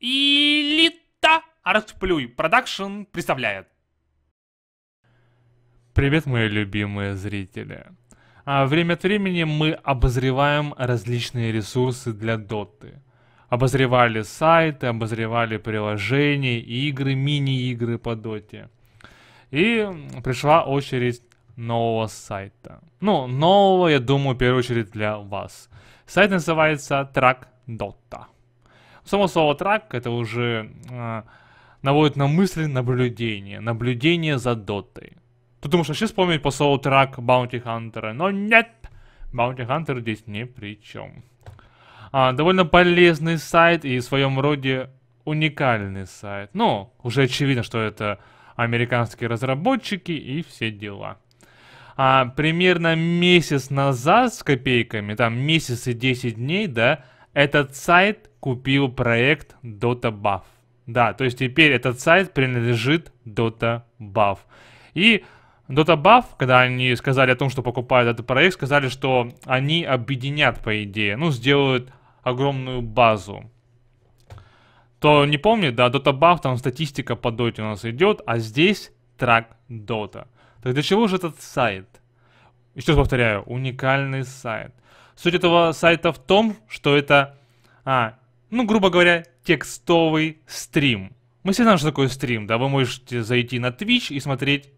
Элита Артплюй Продакшн представляет. Привет, мои любимые зрители. А время от времени мы обозреваем различные ресурсы для Доты. Обозревали сайты, обозревали приложения, игры, мини-игры по Доте. И пришла очередь нового сайта. Ну, нового, я думаю, в первую очередь для вас. Сайт называется Track Dota. Само слово трак это уже э, наводит на мысли наблюдение, наблюдение за дотой. Ты думаешь, вообще вспомнить по слову трак Баунти Хантера, но нет, Баунти Хантер здесь не при чем. А, довольно полезный сайт и в своем роде уникальный сайт. Ну, уже очевидно, что это американские разработчики и все дела. А, примерно месяц назад с копейками, там месяц и 10 дней, да, этот сайт купил проект Dota Buff. Да, то есть теперь этот сайт принадлежит Dota Buff. И Dota Buff, когда они сказали о том, что покупают этот проект, сказали, что они объединят, по идее, ну, сделают огромную базу. То не помнит, да, Dota Buff там статистика по доте у нас идет, а здесь трак Dota. Так для чего же этот сайт? Еще раз повторяю, уникальный сайт – Суть этого сайта в том, что это, а, ну, грубо говоря, текстовый стрим. Мы все знаем, что такое стрим, да, вы можете зайти на Twitch и смотреть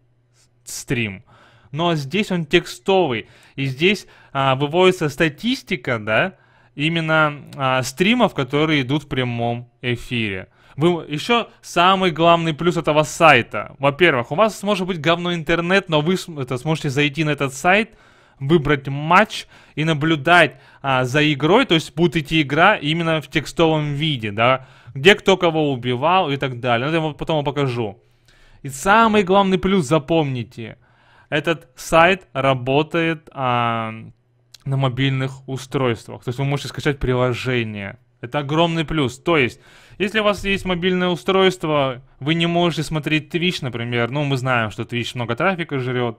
стрим. Но здесь он текстовый, и здесь а, выводится статистика, да, именно а, стримов, которые идут в прямом эфире. Вы, еще самый главный плюс этого сайта. Во-первых, у вас может быть говно интернет, но вы это, сможете зайти на этот сайт – выбрать матч и наблюдать а, за игрой, то есть будет идти игра именно в текстовом виде, да, где кто кого убивал и так далее. Это ну, я вам потом покажу. И самый главный плюс, запомните, этот сайт работает а, на мобильных устройствах, то есть вы можете скачать приложение. Это огромный плюс. То есть, если у вас есть мобильное устройство, вы не можете смотреть Twitch, например. Ну, мы знаем, что Twitch много трафика жрет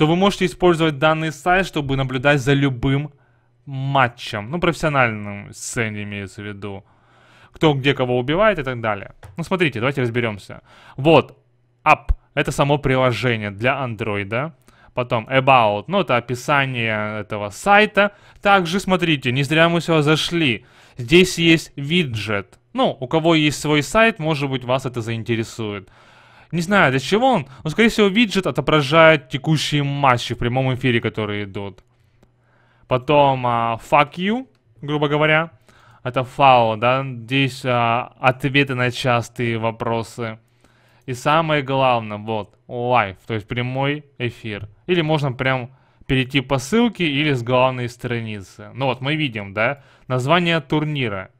то вы можете использовать данный сайт, чтобы наблюдать за любым матчем. Ну, профессиональным сцене имеется в виду. Кто где кого убивает и так далее. Ну, смотрите, давайте разберемся. Вот, App — это само приложение для Android. Потом About, ну, это описание этого сайта. Также, смотрите, не зря мы сюда зашли. Здесь есть виджет. Ну, у кого есть свой сайт, может быть, вас это заинтересует. Не знаю, для чего он, но, скорее всего, виджет отображает текущие матчи в прямом эфире, которые идут. Потом а, fuck you, грубо говоря. Это фау, да? Здесь а, ответы на частые вопросы. И самое главное, вот, "live", то есть прямой эфир. Или можно прям перейти по ссылке или с главной страницы. Ну вот мы видим, да, название турнира.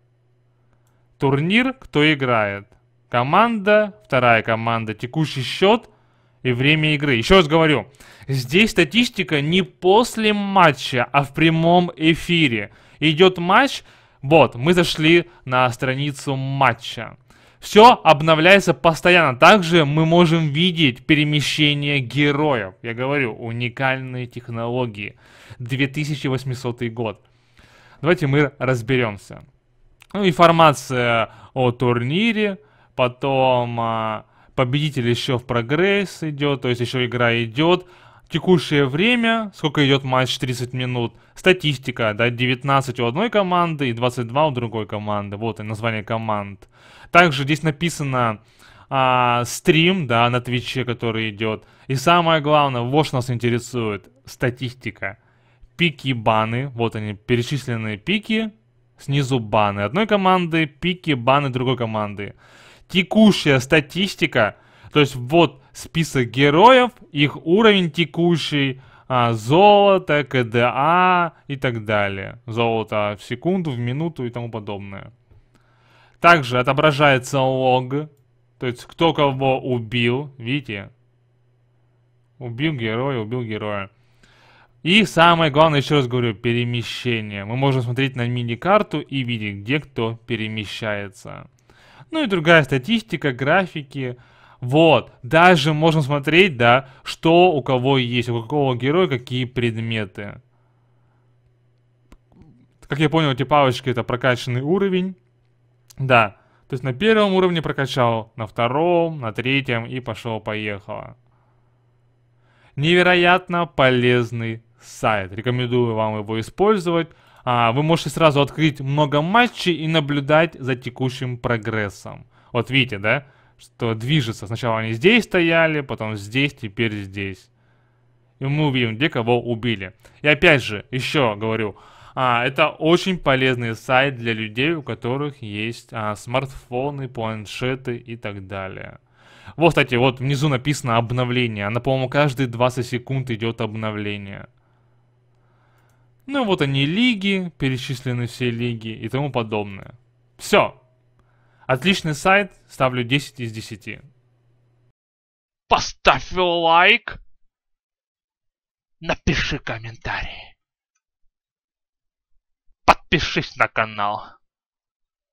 Турнир, кто играет команда, вторая команда, текущий счет и время игры. Еще раз говорю, здесь статистика не после матча, а в прямом эфире. Идет матч, вот, мы зашли на страницу матча. Все обновляется постоянно. Также мы можем видеть перемещение героев. Я говорю, уникальные технологии. 2800 год. Давайте мы разберемся. Ну, информация о турнире, потом а, победитель еще в прогресс идет, то есть еще игра идет. Текущее время, сколько идет матч, 30 минут. Статистика, да, 19 у одной команды и 22 у другой команды. Вот и название команд. Также здесь написано а, стрим, да, на Твиче, который идет. И самое главное, вот что нас интересует, статистика. Пики баны, вот они, перечисленные пики, снизу баны одной команды, пики баны другой команды текущая статистика, то есть вот список героев, их уровень текущий, а, золото, КДА и так далее. Золото в секунду, в минуту и тому подобное. Также отображается лог, то есть кто кого убил, видите? Убил героя, убил героя. И самое главное, еще раз говорю, перемещение. Мы можем смотреть на мини-карту и видеть, где кто перемещается. Ну и другая статистика, графики. Вот, даже можно смотреть, да, что у кого есть, у какого героя какие предметы. Как я понял, эти палочки это прокачанный уровень. Да, то есть на первом уровне прокачал, на втором, на третьем и пошло-поехало. Невероятно полезный сайт. Рекомендую вам его использовать. А, вы можете сразу открыть много матчей и наблюдать за текущим прогрессом. Вот видите, да? Что движется. Сначала они здесь стояли, потом здесь, теперь здесь. И мы увидим, где кого убили. И опять же, еще говорю, а, это очень полезный сайт для людей, у которых есть а, смартфоны, планшеты и так далее. Вот, кстати, вот внизу написано обновление. Она, по-моему, каждые 20 секунд идет обновление. Ну вот они лиги, перечислены все лиги и тому подобное. Все. Отличный сайт, ставлю 10 из 10. Поставь лайк, напиши комментарий, подпишись на канал.